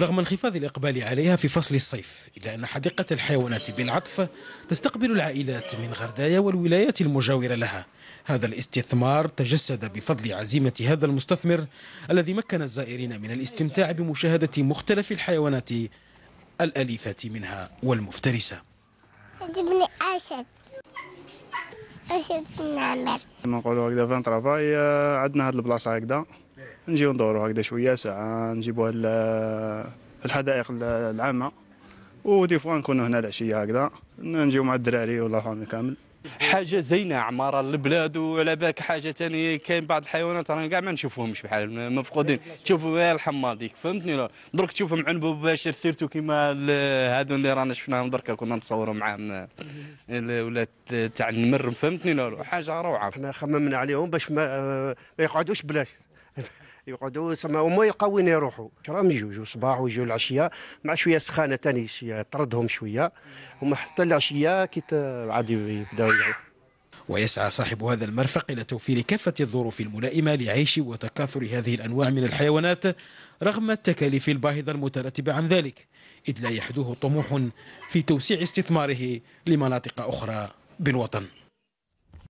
رغم انخفاض الإقبال عليها في فصل الصيف إلا أن حديقة الحيوانات بالعطف تستقبل العائلات من غردايا والولايات المجاورة لها هذا الاستثمار تجسد بفضل عزيمة هذا المستثمر الذي مكن الزائرين من الاستمتاع بمشاهدة مختلف الحيوانات الأليفة منها والمفترسة جبني أشد أسد نعمل نقولوا هكذا فان ترافاي عندنا هذه البلاصة هكذا نجيو ندورو هكذا شويه ساعه نجيبوها الحدائق العامه ودي فوا نكونوا هنا العشيه هكذا نجيو مع الدراري ولا فامي كامل حاجه زينه عماره للبلاد وعلى بالك حاجه ثانيه كاين بعض الحيوانات رانا كاع ما نشوفوهمش بحال مفقودين تشوفوا غير الحمى فهمتني لو درك تشوفهم عنبو مباشر سيرتو كيما هادو اللي رانا شفناهم درك كنا نتصوروا معاهم ولا تاع النمر فهمتني لو حاجه روعه حنا خممنا عليهم باش ما يقعدوش بلاش يقعدوا تسمى وما يلقاو وين يروحوا كرام يجوا يجوا الصباح ويجوا العشيه مع شويه سخانه ثاني طردهم شويه هما حتى العشيه كي عاد يبداو ويسعى صاحب هذا المرفق إلى توفير كافة الظروف الملائمة لعيش وتكاثر هذه الأنواع من الحيوانات رغم التكاليف الباهظة المترتبة عن ذلك إذ لا يحدوه طموح في توسيع استثماره لمناطق أخرى بالوطن